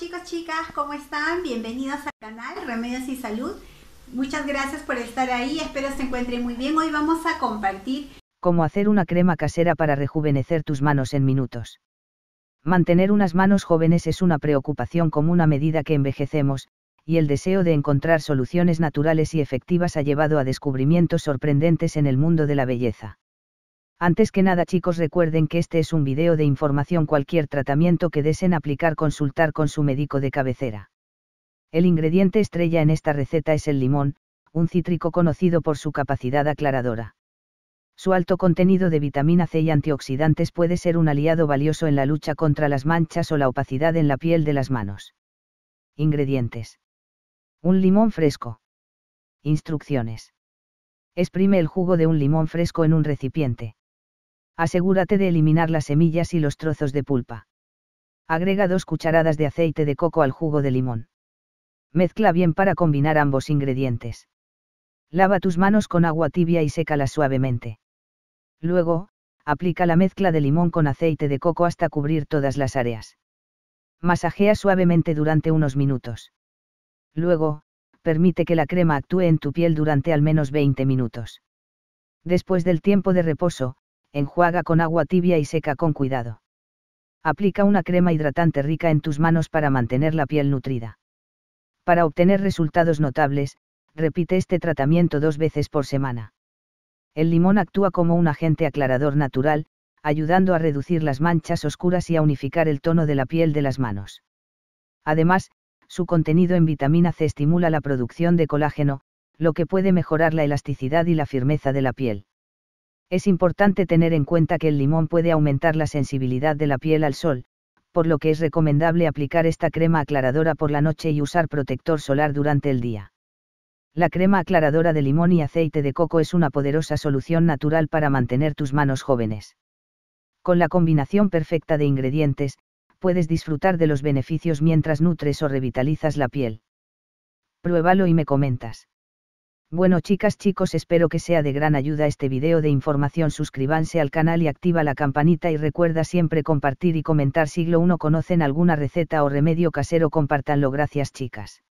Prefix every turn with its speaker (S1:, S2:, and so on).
S1: chicos, chicas, ¿cómo están? Bienvenidos al canal Remedios y Salud. Muchas gracias por estar ahí, espero se encuentren muy bien. Hoy vamos a compartir cómo hacer una crema casera para rejuvenecer tus manos en minutos. Mantener unas manos jóvenes es una preocupación común a medida que envejecemos, y el deseo de encontrar soluciones naturales y efectivas ha llevado a descubrimientos sorprendentes en el mundo de la belleza. Antes que nada chicos recuerden que este es un video de información cualquier tratamiento que deseen aplicar consultar con su médico de cabecera. El ingrediente estrella en esta receta es el limón, un cítrico conocido por su capacidad aclaradora. Su alto contenido de vitamina C y antioxidantes puede ser un aliado valioso en la lucha contra las manchas o la opacidad en la piel de las manos. Ingredientes. Un limón fresco. Instrucciones. Exprime el jugo de un limón fresco en un recipiente asegúrate de eliminar las semillas y los trozos de pulpa. Agrega dos cucharadas de aceite de coco al jugo de limón. Mezcla bien para combinar ambos ingredientes. Lava tus manos con agua tibia y sécalas suavemente. Luego, aplica la mezcla de limón con aceite de coco hasta cubrir todas las áreas. Masajea suavemente durante unos minutos. Luego, permite que la crema actúe en tu piel durante al menos 20 minutos. Después del tiempo de reposo, enjuaga con agua tibia y seca con cuidado. Aplica una crema hidratante rica en tus manos para mantener la piel nutrida. Para obtener resultados notables, repite este tratamiento dos veces por semana. El limón actúa como un agente aclarador natural, ayudando a reducir las manchas oscuras y a unificar el tono de la piel de las manos. Además, su contenido en vitamina C estimula la producción de colágeno, lo que puede mejorar la elasticidad y la firmeza de la piel. Es importante tener en cuenta que el limón puede aumentar la sensibilidad de la piel al sol, por lo que es recomendable aplicar esta crema aclaradora por la noche y usar protector solar durante el día. La crema aclaradora de limón y aceite de coco es una poderosa solución natural para mantener tus manos jóvenes. Con la combinación perfecta de ingredientes, puedes disfrutar de los beneficios mientras nutres o revitalizas la piel. Pruébalo y me comentas. Bueno chicas chicos espero que sea de gran ayuda este video de información suscríbanse al canal y activa la campanita y recuerda siempre compartir y comentar siglo 1 conocen alguna receta o remedio casero compartanlo gracias chicas.